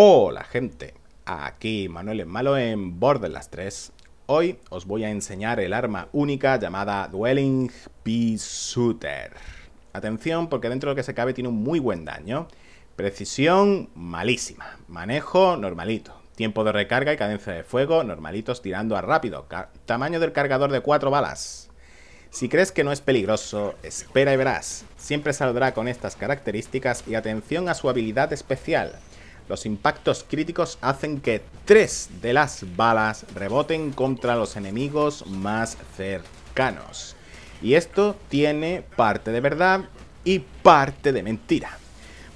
Hola gente, aquí Manuel en Malo en Borderlands 3. Hoy os voy a enseñar el arma única llamada Dwelling Pea Shooter. Atención porque dentro de lo que se cabe tiene un muy buen daño. Precisión malísima, manejo normalito, tiempo de recarga y cadencia de fuego normalitos tirando a rápido, tamaño del cargador de 4 balas. Si crees que no es peligroso, espera y verás. Siempre saldrá con estas características y atención a su habilidad especial, los impactos críticos hacen que tres de las balas reboten contra los enemigos más cercanos. Y esto tiene parte de verdad y parte de mentira.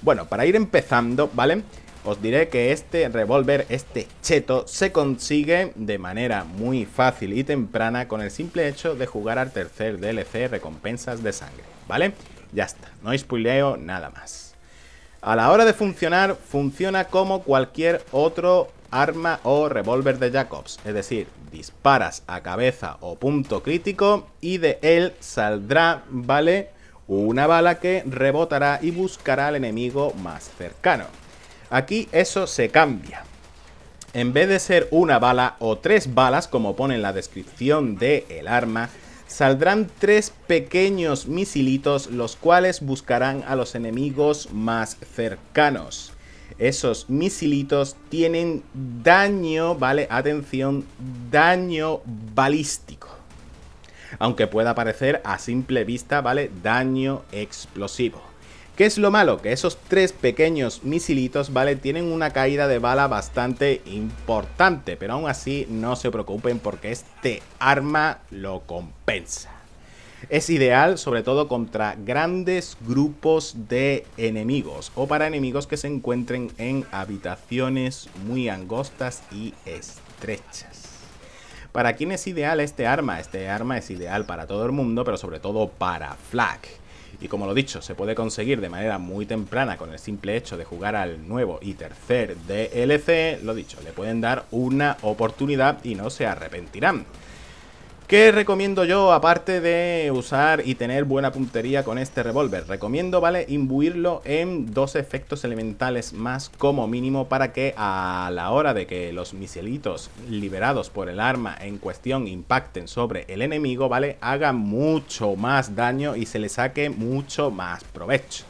Bueno, para ir empezando, ¿vale? Os diré que este revólver, este cheto, se consigue de manera muy fácil y temprana con el simple hecho de jugar al tercer DLC Recompensas de Sangre, ¿vale? Ya está, no spoileo nada más. A la hora de funcionar, funciona como cualquier otro arma o revólver de Jacobs, es decir, disparas a cabeza o punto crítico y de él saldrá, ¿vale? Una bala que rebotará y buscará al enemigo más cercano. Aquí eso se cambia. En vez de ser una bala o tres balas, como pone en la descripción del arma, saldrán tres pequeños misilitos los cuales buscarán a los enemigos más cercanos. Esos misilitos tienen daño, vale, atención, daño balístico. Aunque pueda parecer a simple vista, vale, daño explosivo. ¿Qué es lo malo? Que esos tres pequeños misilitos, ¿vale? Tienen una caída de bala bastante importante, pero aún así no se preocupen porque este arma lo compensa. Es ideal sobre todo contra grandes grupos de enemigos o para enemigos que se encuentren en habitaciones muy angostas y estrechas. ¿Para quién es ideal este arma? Este arma es ideal para todo el mundo, pero sobre todo para FLAG. Y como lo dicho, se puede conseguir de manera muy temprana con el simple hecho de jugar al nuevo y tercer DLC, lo dicho, le pueden dar una oportunidad y no se arrepentirán. ¿Qué recomiendo yo aparte de usar y tener buena puntería con este revólver? Recomiendo, ¿vale? Imbuirlo en dos efectos elementales más como mínimo para que a la hora de que los miselitos liberados por el arma en cuestión impacten sobre el enemigo, ¿vale? Haga mucho más daño y se le saque mucho más provecho.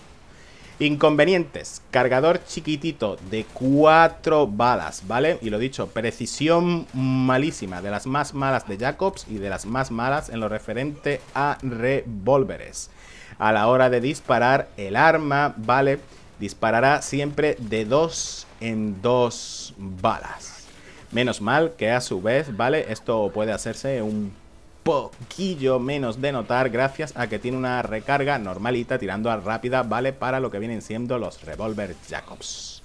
Inconvenientes, cargador chiquitito de 4 balas, ¿vale? Y lo dicho, precisión malísima, de las más malas de Jacobs y de las más malas en lo referente a revólveres. A la hora de disparar el arma, ¿vale? Disparará siempre de 2 en 2 balas. Menos mal que a su vez, ¿vale? Esto puede hacerse un poquillo menos de notar gracias a que tiene una recarga normalita tirando a rápida, ¿vale? Para lo que vienen siendo los revolver Jacobs.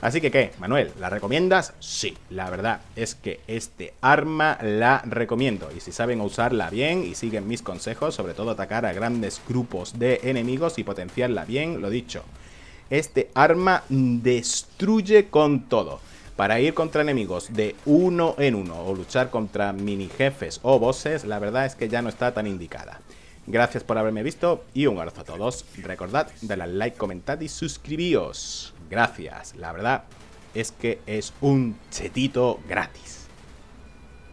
Así que, ¿qué? Manuel, ¿la recomiendas? Sí, la verdad es que este arma la recomiendo. Y si saben usarla bien y siguen mis consejos, sobre todo atacar a grandes grupos de enemigos y potenciarla bien, lo dicho. Este arma destruye con todo. Para ir contra enemigos de uno en uno o luchar contra mini jefes o bosses, la verdad es que ya no está tan indicada. Gracias por haberme visto y un abrazo a todos. Recordad, darle like, comentad y suscribíos. Gracias, la verdad es que es un chetito gratis.